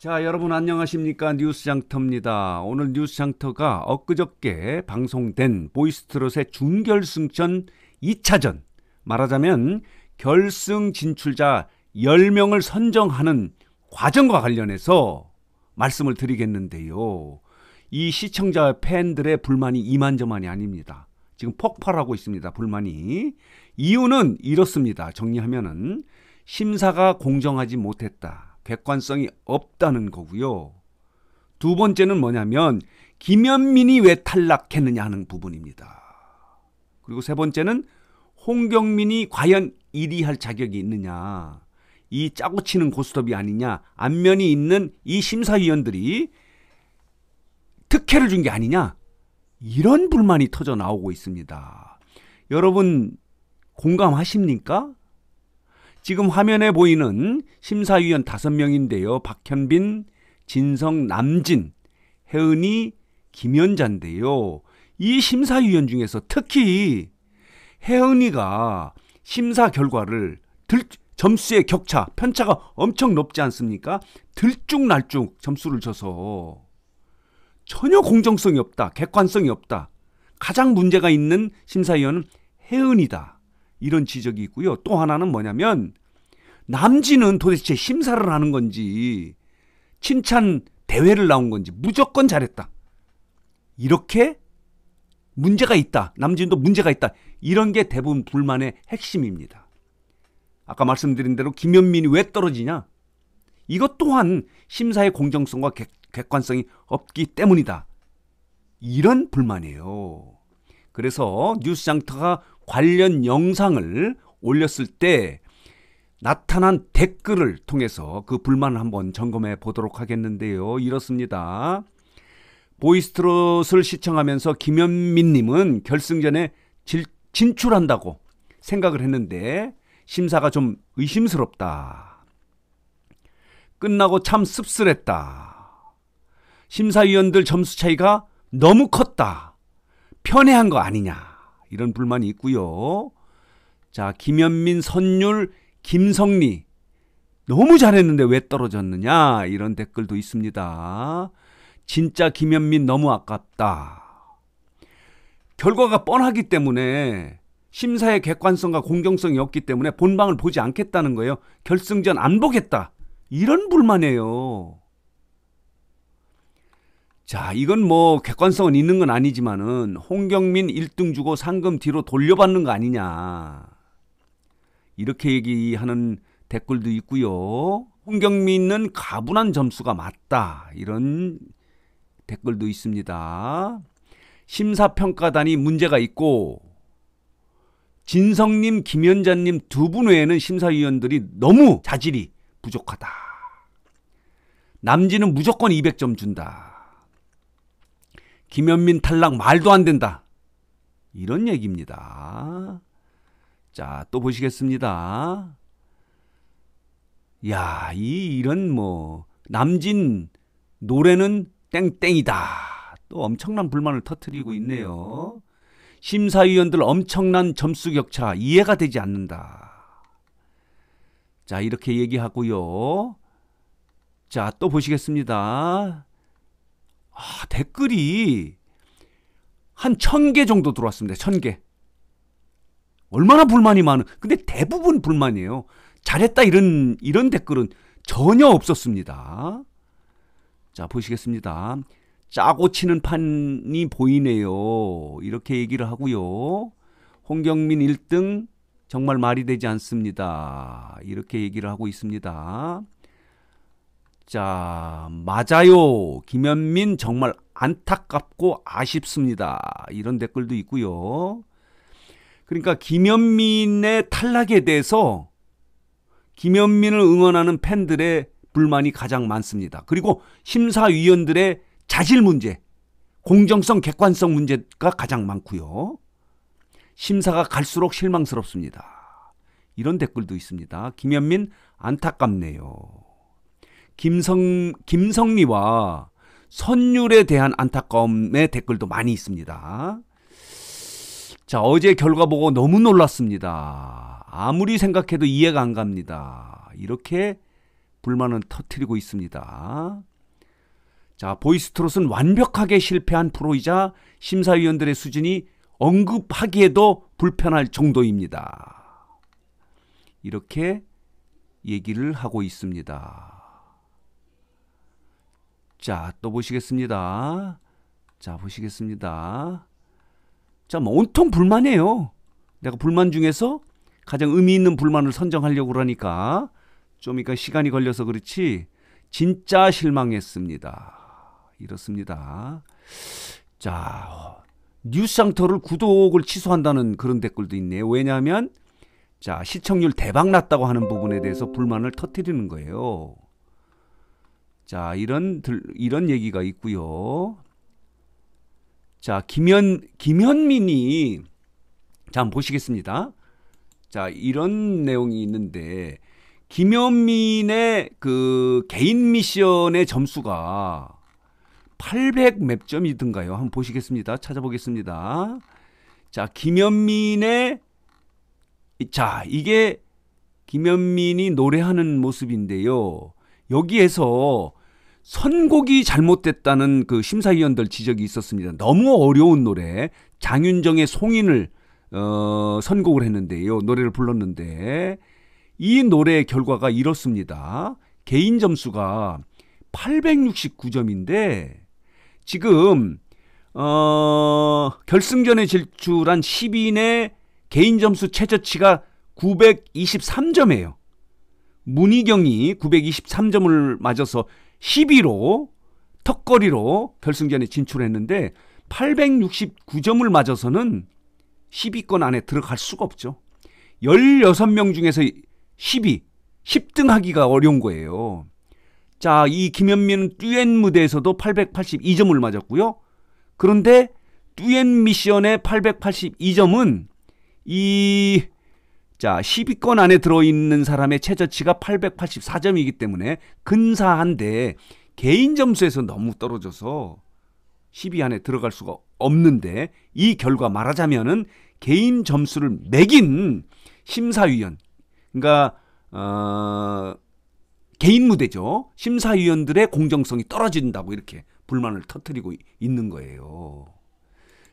자, 여러분 안녕하십니까? 뉴스장터입니다. 오늘 뉴스장터가 엊그저께 방송된 보이스트롯의 준결승전 2차전, 말하자면 결승 진출자 10명을 선정하는 과정과 관련해서 말씀을 드리겠는데요. 이 시청자 팬들의 불만이 이만저만이 아닙니다. 지금 폭발하고 있습니다. 불만이. 이유는 이렇습니다. 정리하면은 심사가 공정하지 못했다. 객관성이 없다는 거고요. 두 번째는 뭐냐면 김현민이 왜 탈락했느냐 하는 부분입니다. 그리고 세 번째는 홍경민이 과연 1위 할 자격이 있느냐. 이 짜고 치는 고스톱이 아니냐. 안면이 있는 이 심사위원들이 특혜를 준 게 아니냐. 이런 불만이 터져 나오고 있습니다. 여러분 공감하십니까? 지금 화면에 보이는 심사위원 5명인데요. 박현빈, 진성, 남진, 혜은이, 김연자인데요. 이 심사위원 중에서 특히 혜은이가 심사 결과를 들, 점수의 격차, 편차가 엄청 높지 않습니까? 들쭉날쭉 점수를 줘서 전혀 공정성이 없다, 객관성이 없다. 가장 문제가 있는 심사위원은 혜은이다. 이런 지적이 있고요. 또 하나는 뭐냐면 남진은 도대체 심사를 하는 건지 칭찬 대회를 나온 건지 무조건 잘했다. 이렇게 문제가 있다. 남진도 문제가 있다. 이런 게 대부분 불만의 핵심입니다. 아까 말씀드린 대로 김현민이 왜 떨어지냐? 이것 또한 심사의 공정성과 객관성이 없기 때문이다. 이런 불만이에요. 그래서 뉴스 장터가 관련 영상을 올렸을 때 나타난 댓글을 통해서 그 불만을 한번 점검해 보도록 하겠는데요. 이렇습니다. 보이스트롯을 시청하면서 김현민님은 결승전에 질, 진출한다고 생각을 했는데 심사가 좀 의심스럽다. 끝나고 참 씁쓸했다. 심사위원들 점수 차이가 너무 컸다. 편애한 거 아니냐. 이런 불만이 있고요. 자, 김현민, 선율, 김성리 너무 잘했는데 왜 떨어졌느냐 이런 댓글도 있습니다. 진짜 김현민 너무 아깝다. 결과가 뻔하기 때문에 심사의 객관성과 공정성이 없기 때문에 본방을 보지 않겠다는 거예요. 결승전 안 보겠다. 이런 불만이에요. 자, 이건 뭐 객관성은 있는 건 아니지만은 홍경민 1등 주고 상금 뒤로 돌려받는 거 아니냐. 이렇게 얘기하는 댓글도 있고요. 홍경민은 가분한 점수가 맞다. 이런 댓글도 있습니다. 심사평가단이 문제가 있고 진성님, 김현자님 두 분 외에는 심사위원들이 너무 자질이 부족하다. 남진은 무조건 200점 준다. 김현민 탈락 말도 안 된다. 이런 얘기입니다. 자, 또 보시겠습니다. 야, 이 이런 뭐 남진 노래는 땡땡이다. 또 엄청난 불만을 터뜨리고 있네요. 심사위원들 엄청난 점수 격차 이해가 되지 않는다. 자, 이렇게 얘기하고요. 자, 또 보시겠습니다. 아, 댓글이 한 천 개 정도 들어왔습니다. 천 개. 얼마나 불만이 많은. 근데 대부분 불만이에요. 잘했다 이런 이런 댓글은 전혀 없었습니다. 자, 보시겠습니다. 짜고 치는 판이 보이네요. 이렇게 얘기를 하고요. 홍경민 1등 정말 말이 되지 않습니다. 이렇게 얘기를 하고 있습니다. 자, 맞아요. 김현민 정말 안타깝고 아쉽습니다. 이런 댓글도 있고요. 그러니까 김현민의 탈락에 대해서 김현민을 응원하는 팬들의 불만이 가장 많습니다. 그리고 심사위원들의 자질 문제, 공정성, 객관성 문제가 가장 많고요. 심사가 갈수록 실망스럽습니다. 이런 댓글도 있습니다. 김현민 안타깝네요. 김성 김성미와 선율에 대한 안타까움의 댓글도 많이 있습니다. 자, 어제 결과 보고 너무 놀랐습니다. 아무리 생각해도 이해가 안 갑니다. 이렇게 불만은 터트리고 있습니다. 자, 보이스트롯은 완벽하게 실패한 프로이자 심사위원들의 수준이 언급하기에도 불편할 정도입니다. 이렇게 얘기를 하고 있습니다. 자, 또 보시겠습니다. 자, 보시겠습니다. 자, 뭐 온통 불만이에요. 내가 불만 중에서 가장 의미 있는 불만을 선정하려고 그러니까 좀 이까 시간이 걸려서 그렇지 진짜 실망했습니다. 이렇습니다. 자, 뉴스 상터를 구독을 취소한다는 그런 댓글도 있네요. 왜냐하면 자, 시청률 대박 났다고 하는 부분에 대해서 불만을 터뜨리는 거예요. 자, 이런 이런 얘기가 있고요. 자, 김현 김현민이 자, 한번 보시겠습니다. 자, 이런 내용이 있는데 김현민의 그 개인 미션의 점수가 800 몇 점이든가요? 한번 보시겠습니다. 찾아보겠습니다. 자, 김현민의 자, 이게 김현민이 노래하는 모습인데요. 여기에서 선곡이 잘못됐다는 그 심사위원들 지적이 있었습니다. 너무 어려운 노래 장윤정의 송인을 어, 선곡을 했는데요. 노래를 불렀는데 이 노래의 결과가 이렇습니다. 개인 점수가 869점인데 지금 어, 결승전에 진출한 10인의 개인 점수 최저치가 923점이에요. 문희경이 923점을 맞아서 10위로 턱걸이로 결승전에 진출했는데 869점을 맞아서는 10위권 안에 들어갈 수가 없죠. 16명 중에서 10위, 10등 하기가 어려운 거예요. 자, 이 김현민 듀엣 무대에서도 882점을 맞았고요. 그런데 듀엣 미션의 882점은 이 자, 10위권 안에 들어있는 사람의 최저치가 884점이기 때문에 근사한데 개인 점수에서 너무 떨어져서 10위 안에 들어갈 수가 없는데 이 결과 말하자면은 개인 점수를 매긴 심사위원 그러니까 어, 개인 무대죠 심사위원들의 공정성이 떨어진다고 이렇게 불만을 터뜨리고 있는 거예요.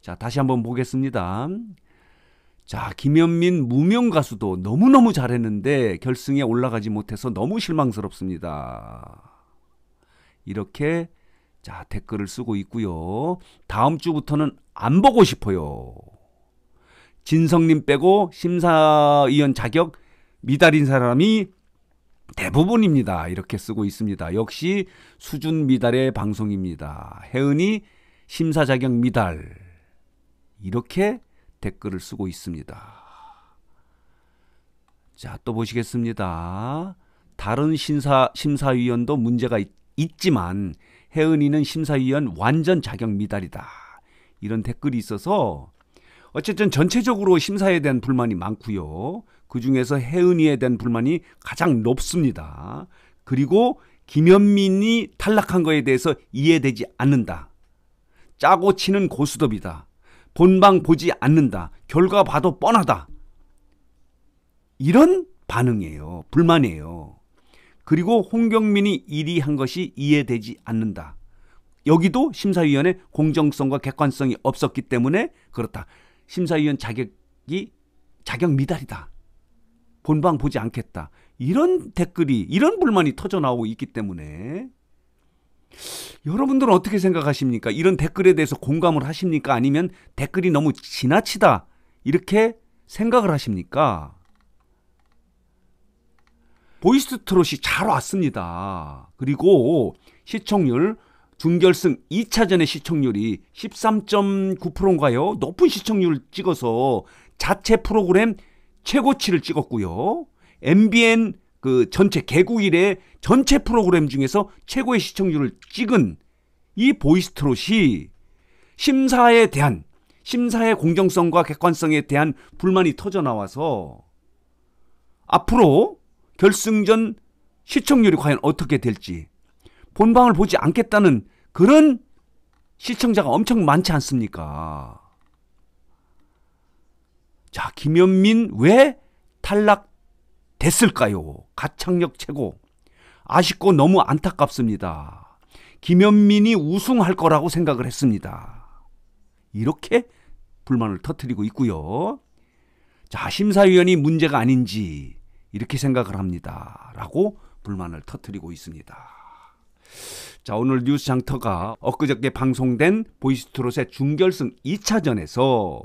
자 다시 한번 보겠습니다. 자, 김현민 무명 가수도 너무너무 잘했는데 결승에 올라가지 못해서 너무 실망스럽습니다. 이렇게 자, 댓글을 쓰고 있고요. 다음 주부터는 안 보고 싶어요. 진성님 빼고 심사위원 자격 미달인 사람이 대부분입니다. 이렇게 쓰고 있습니다. 역시 수준 미달의 방송입니다. 혜은이 심사 자격 미달. 이렇게 댓글을 쓰고 있습니다. 자, 또 보시겠습니다. 다른 심사, 심사위원도 문제가 있, 있지만 혜은이는 심사위원 완전 자격 미달이다. 이런 댓글이 있어서 어쨌든 전체적으로 심사에 대한 불만이 많고요. 그중에서 혜은이에 대한 불만이 가장 높습니다. 그리고 김현민이 탈락한 거에 대해서 이해되지 않는다. 짜고 치는 고수덥이다. 본방 보지 않는다. 결과 봐도 뻔하다. 이런 반응이에요. 불만이에요. 그리고 홍경민이 1위 한 것이 이해되지 않는다. 여기도 심사위원의 공정성과 객관성이 없었기 때문에 그렇다. 심사위원 자격이 자격 미달이다. 본방 보지 않겠다. 이런 댓글이, 이런 불만이 터져 나오고 있기 때문에 여러분들은 어떻게 생각하십니까? 이런 댓글에 대해서 공감을 하십니까? 아니면 댓글이 너무 지나치다 이렇게 생각을 하십니까? 보이스트롯이 잘 왔습니다. 그리고 시청률 준결승 2차전의 시청률이 13.9%인가요? 높은 시청률 을 찍어서 자체 프로그램 최고치를 찍었고요. MBN 그 전체 개국 일의 전체 프로그램 중에서 최고의 시청률을 찍은 이 보이스트롯이 심사에 대한 심사의 공정성과 객관성에 대한 불만이 터져 나와서 앞으로 결승전 시청률이 과연 어떻게 될지 본방을 보지 않겠다는 그런 시청자가 엄청 많지 않습니까? 자, 김현민 왜 탈락 됐을까요? 가창력 최고. 아쉽고 너무 안타깝습니다. 김현민이 우승할 거라고 생각을 했습니다. 이렇게 불만을 터뜨리고 있고요. 자, 심사위원이 문제가 아닌지 이렇게 생각을 합니다. 라고 불만을 터뜨리고 있습니다. 자, 오늘 뉴스 장터가 엊그저께 방송된 보이스트롯의 중결승 2차전에서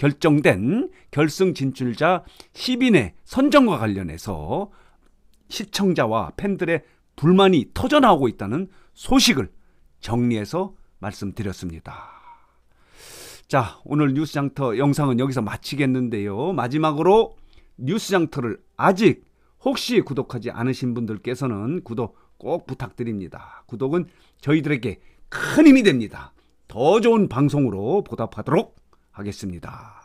결정된 결승 진출자 10인의 선정과 관련해서 시청자와 팬들의 불만이 터져 나오고 있다는 소식을 정리해서 말씀드렸습니다. 자, 오늘 뉴스장터 영상은 여기서 마치겠는데요. 마지막으로 뉴스장터를 아직 혹시 구독하지 않으신 분들께서는 구독 꼭 부탁드립니다. 구독은 저희들에게 큰 힘이 됩니다. 더 좋은 방송으로 보답하도록 하겠습니다.